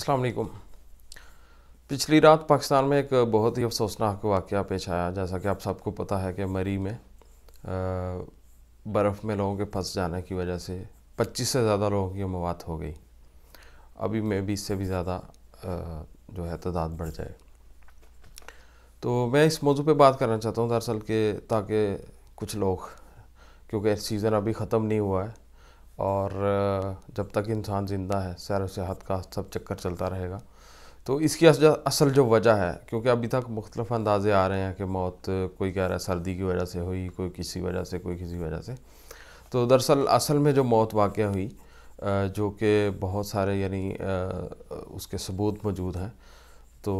अस्सलाम पिछली रात पाकिस्तान में एक बहुत ही अफसोसनाक वाक़ पेश आया जैसा कि आप सबको पता है कि मरी में बर्फ़ में लोगों के फंस जाने की वजह से 25 से ज़्यादा लोगों की मवात हो गई अभी में भी इससे भी ज़्यादा जो है तादाद बढ़ जाए तो मैं इस मौजू पे बात करना चाहता हूँ दरअसल के ताकि कुछ लोग क्योंकि सीज़न अभी ख़त्म नहीं हुआ है और जब तक इंसान ज़िंदा है सैर सियाहत का सब चक्कर चलता रहेगा तो इसकी असल जो वजह है क्योंकि अभी तक मुख्तफ अंदाजे आ रहे हैं कि मौत कोई कह रहा है सर्दी की वजह से हुई कोई किसी वजह से कोई किसी वजह से तो दरअसल असल में जो मौत वाक़ हुई जो कि बहुत सारे यानी उसके सबूत मौजूद हैं तो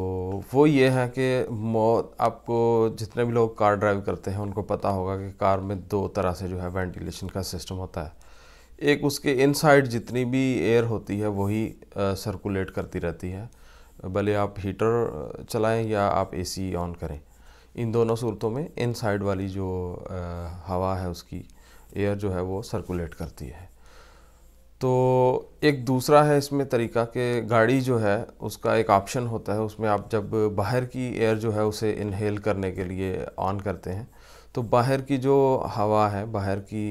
वो ये है कि मौत आपको जितने भी लोग कार ड्राइव करते हैं उनको पता होगा कि कार में दो तरह से जो है वेंटिलेशन का सिस्टम होता है एक उसके इनसाइड जितनी भी एयर होती है वही सर्कुलेट करती रहती है भले आप हीटर चलाएं या आप एसी ऑन करें इन दोनों सूरतों में इनसाइड वाली जो हवा है उसकी एयर जो है वो सर्कुलेट करती है तो एक दूसरा है इसमें तरीका कि गाड़ी जो है उसका एक ऑप्शन होता है उसमें आप जब बाहर की एयर जो है उसे इनहेल करने के लिए ऑन करते हैं तो बाहर की जो हवा है बाहर की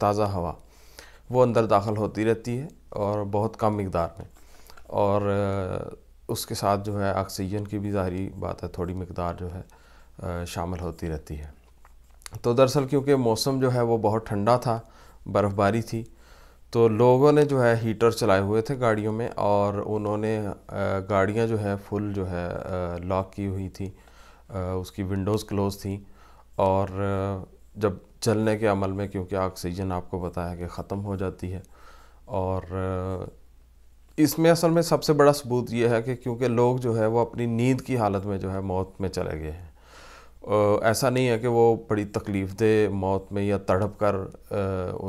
ताज़ा हवा वो अंदर दाखिल होती रहती है और बहुत कम मकदार में और उसके साथ जो है ऑक्सीजन की भी ज़ाहरी बात है थोड़ी मकदार जो है शामिल होती रहती है तो दरअसल क्योंकि मौसम जो है वो बहुत ठंडा था बर्फ़बारी थी तो लोगों ने जो है हीटर चलाए हुए थे गाड़ियों में और उन्होंने गाड़ियाँ जो है फुल जो है लॉक की हुई थी उसकी विंडोज़ क्लोज़ थी और जब चलने के अमल में क्योंकि ऑक्सीजन आपको बताया कि ख़त्म हो जाती है और इसमें असल में सबसे बड़ा सबूत ये है कि क्योंकि लोग जो है वो अपनी नींद की हालत में जो है मौत में चले गए हैं ऐसा नहीं है कि वो बड़ी तकलीफ दे मौत में या तड़प कर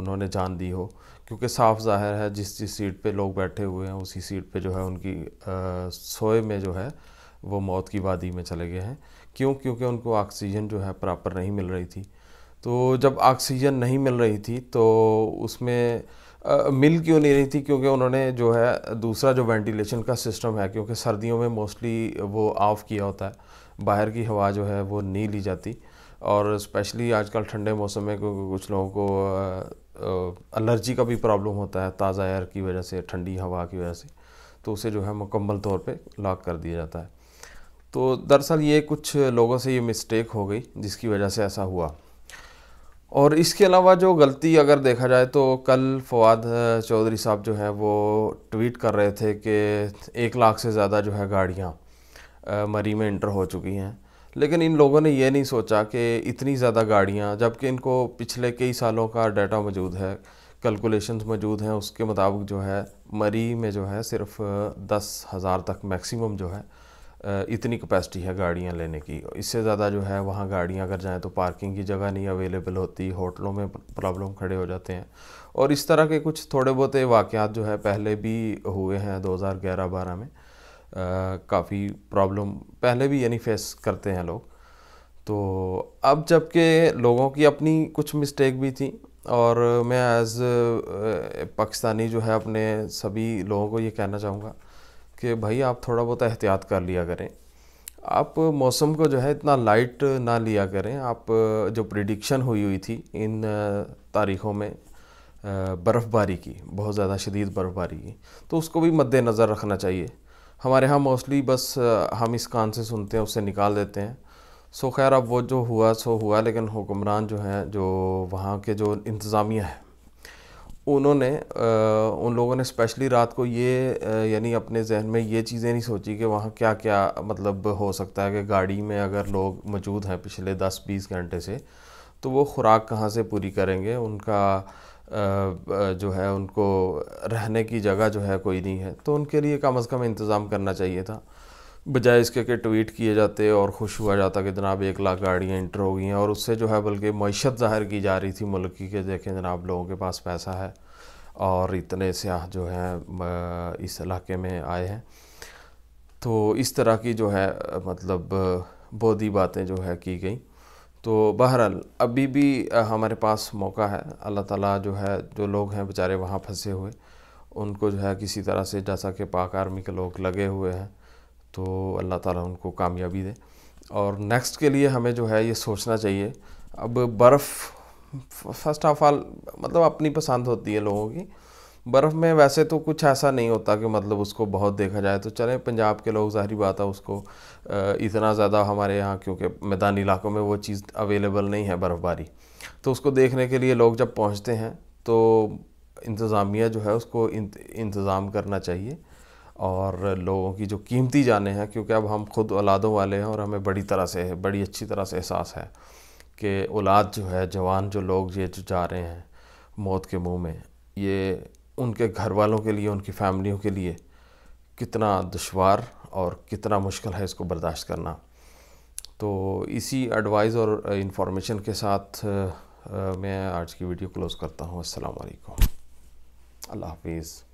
उन्होंने जान दी हो क्योंकि साफ जाहिर है जिस जिस सीट पे लोग बैठे हुए हैं उसी सीट पे जो है उनकी सोए में जो है वो मौत की वादी में चले गए हैं क्यों क्योंकि उनको ऑक्सीजन जो है प्रॉपर नहीं मिल रही थी तो जब ऑक्सीजन नहीं मिल रही थी तो उसमें आ, मिल क्यों नहीं रही थी क्योंकि उन्होंने जो है दूसरा जो वेंटिलेशन का सिस्टम है क्योंकि सर्दियों में मोस्टली वो ऑफ़ किया होता है बाहर की हवा जो है वो नहीं ली जाती और स्पेशली आजकल ठंडे मौसम में क्योंकि कुछ लोगों को एलर्जी का भी प्रॉब्लम होता है ताज़ा एयर की वजह से ठंडी हवा की वजह से तो उसे जो है मुकम्मल तौर पे लॉक कर दिया जाता है तो दरअसल ये कुछ लोगों से ये मिस्टेक हो गई जिसकी वजह से ऐसा हुआ और इसके अलावा जो गलती अगर देखा जाए तो कल फवाद चौधरी साहब जो है वो ट्वीट कर रहे थे कि एक लाख से ज़्यादा जो है गाड़ियाँ मरी में इंटर हो चुकी हैं लेकिन इन लोगों ने ये नहीं सोचा कि इतनी ज़्यादा गाड़ियाँ जबकि इनको पिछले कई सालों का डाटा मौजूद है कैलकुलेशंस मौजूद हैं उसके मुताबिक जो है मरी में जो है सिर्फ दस हज़ार तक मैक्सिमम जो है इतनी कैपेसिटी है गाड़ियाँ लेने की इससे ज़्यादा जो है वहाँ गाड़ियाँ अगर जाएँ तो पार्किंग की जगह नहीं अवेलेबल होती होटलों में प्रॉब्लम खड़े हो जाते हैं और इस तरह के कुछ थोड़े बहुत वाक़ात जो है पहले भी हुए हैं 2011-12 में काफ़ी प्रॉब्लम पहले भी यानी फेस करते हैं लोग तो अब जबकि लोगों की अपनी कुछ मिस्टेक भी थी और मैं एज़ पाकिस्तानी जो है अपने सभी लोगों को ये कहना चाहूँगा कि भाई आप थोड़ा बहुत एहतियात कर लिया करें आप मौसम को जो है इतना लाइट ना लिया करें आप जो प्रिडिक्शन हुई हुई थी इन तारीख़ों में बर्फ़बारी की बहुत ज़्यादा शदीद बर्फ़बारी की तो उसको भी मद्देनज़र रखना चाहिए हमारे यहाँ मोस्टली बस हम इस कान से सुनते हैं उससे निकाल देते हैं सो खैर अब वो जो हुआ सो हुआ लेकिन हुक्मरान जो हैं जो वहाँ के जो इंतज़ामिया है उन्होंने उन लोगों ने स्पेशली रात को ये यानी अपने जहन में ये चीज़ें नहीं सोची कि वहाँ क्या क्या मतलब हो सकता है कि गाड़ी में अगर लोग मौजूद हैं पिछले 10-20 घंटे से तो वो खुराक कहाँ से पूरी करेंगे उनका जो है उनको रहने की जगह जो है कोई नहीं है तो उनके लिए कम अज़ कम इंतज़ाम करना चाहिए था बजाय इसके के ट्वीट किए जाते और खुश हुआ जाता कि जनाब एक लाख गाड़ियाँ इंटर हो गई हैं और उससे जो है बल्कि मीशत ज़ाहिर की जा रही थी मुल्क की कि देखें जनाब लोगों के पास पैसा है और इतने सयाह जो हैं इस इलाके में आए हैं तो इस तरह की जो है मतलब बोधी बातें जो है की गई तो बहरहाल अभी भी हमारे पास मौका है अल्लाह ताला जो है जो लोग हैं बेचारे वहाँ फंसे हुए उनको जो है किसी तरह से जैसा कि पाक आर्मी के लोग लगे हुए हैं तो अल्लाह ताला उनको कामयाबी दे और नेक्स्ट के लिए हमें जो है ये सोचना चाहिए अब बर्फ़ फर्स्ट ऑफ ऑल मतलब अपनी पसंद होती है लोगों की बर्फ़ में वैसे तो कुछ ऐसा नहीं होता कि मतलब उसको बहुत देखा जाए तो चलें पंजाब के लोग ज़ाहरी बात है उसको इतना ज़्यादा हमारे यहाँ क्योंकि मैदानी इलाकों में वो चीज़ अवेलेबल नहीं है बर्फ़बारी तो उसको देखने के लिए लोग जब पहुँचते हैं तो इंतज़ामिया जो है उसको इंतज़ाम करना चाहिए और लोगों की जो कीमती जाने हैं क्योंकि अब हम खुद औलादों वाले हैं और हमें बड़ी तरह से बड़ी अच्छी तरह से एहसास है कि औलाद जो है जवान जो लोग ये जो जा रहे हैं मौत के मुंह में ये उनके घर वालों के लिए उनकी फैमिलियों के लिए कितना दुशवार और कितना मुश्किल है इसको बर्दाश्त करना तो इसी एडवाइस और इन्फॉर्मेशन के साथ मैं आज की वीडियो क्लोज़ करता हूँ असलकम अल्लाह हाफिज़